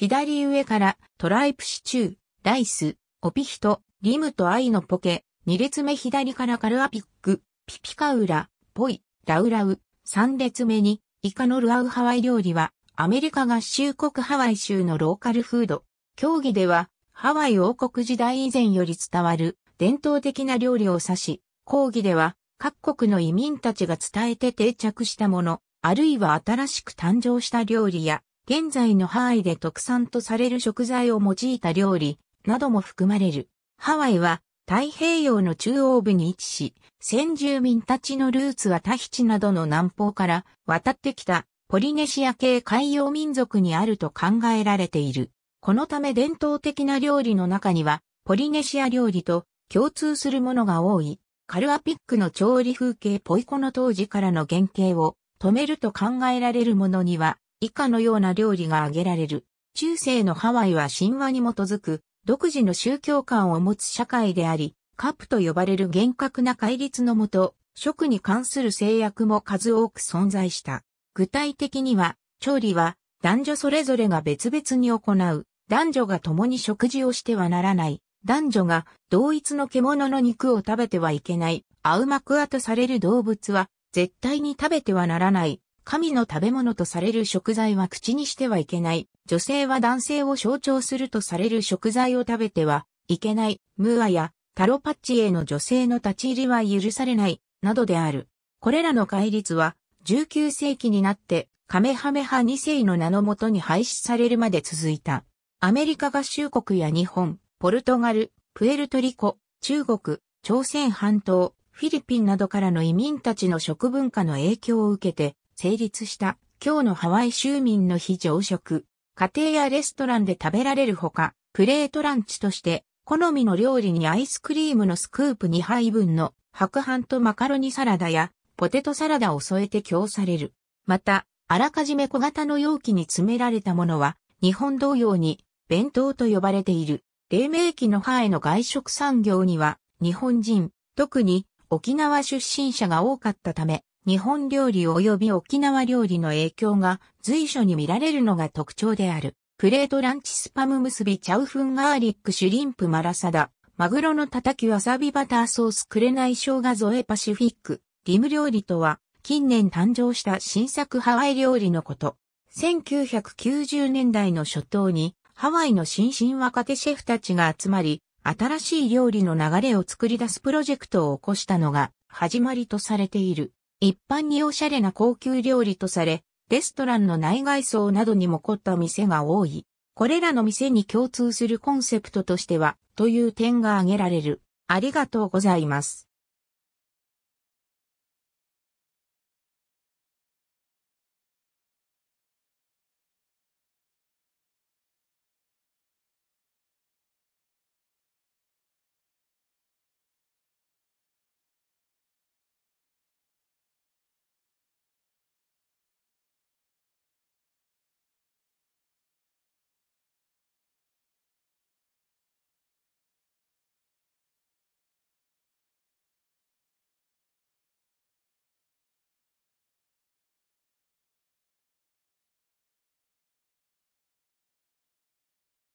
左上からトライプシチュー、ライス、オピヒト、リムとアイのポケ、2列目左からカルアピック、ピピカウラ、ポイ、ラウラウ、3列目にイカのルアウハワイ料理はアメリカ合衆国ハワイ州のローカルフード。競技ではハワイ王国時代以前より伝わる伝統的な料理を指し、講義では各国の移民たちが伝えて定着したもの、あるいは新しく誕生した料理や現在のハワイで特産とされる食材を用いた料理なども含まれる。ハワイは太平洋の中央部に位置し、先住民たちのルーツはタヒチなどの南方から渡ってきたポリネシア系海洋民族にあると考えられている。このため伝統的な料理の中にはポリネシア料理と共通するものが多い。カルアピックの調理風景ポイコの当時からの原型を止めると考えられるものには以下のような料理が挙げられる。中世のハワイは神話に基づく、独自の宗教観を持つ社会であり、カップと呼ばれる厳格な戒律のもと、食に関する制約も数多く存在した。具体的には、調理は男女それぞれが別々に行う、男女が共に食事をしてはならない、男女が同一の獣の肉を食べてはいけない、アウマクアとされる動物は絶対に食べてはならない、神の食べ物とされる食材は口にしてはいけない。女性は男性を象徴するとされる食材を食べてはいけない。ムーアやタロパッチへの女性の立ち入りは許されない、などである。これらの戒律は、19世紀になって、カメハメハ2世の名のもとに廃止されるまで続いた。アメリカ合衆国や日本、ポルトガル、プエルトリコ、中国、朝鮮半島、フィリピンなどからの移民たちの食文化の影響を受けて、成立した今日のハワイ州民の非常食。家庭やレストランで食べられるほか、プレートランチとして、好みの料理にアイスクリームのスクープ2杯分の白飯とマカロニサラダやポテトサラダを添えて供される。また、あらかじめ小型の容器に詰められたものは、日本同様に弁当と呼ばれている。黎明期のハエの外食産業には、日本人、特に沖縄出身者が多かったため、日本料理及び沖縄料理の影響が随所に見られるのが特徴である。プレートランチスパム結びチャウフンガーリックシュリンプマラサダ。マグロのたたきわさびバターソースくれない生姜添えパシフィック。リム料理とは近年誕生した新作ハワイ料理のこと。1990年代の初頭にハワイの新進若手シェフたちが集まり、新しい料理の流れを作り出すプロジェクトを起こしたのが始まりとされている。一般におしゃれな高級料理とされ、レストランの内外装などにも凝った店が多い。これらの店に共通するコンセプトとしては、という点が挙げられる。ありがとうございます。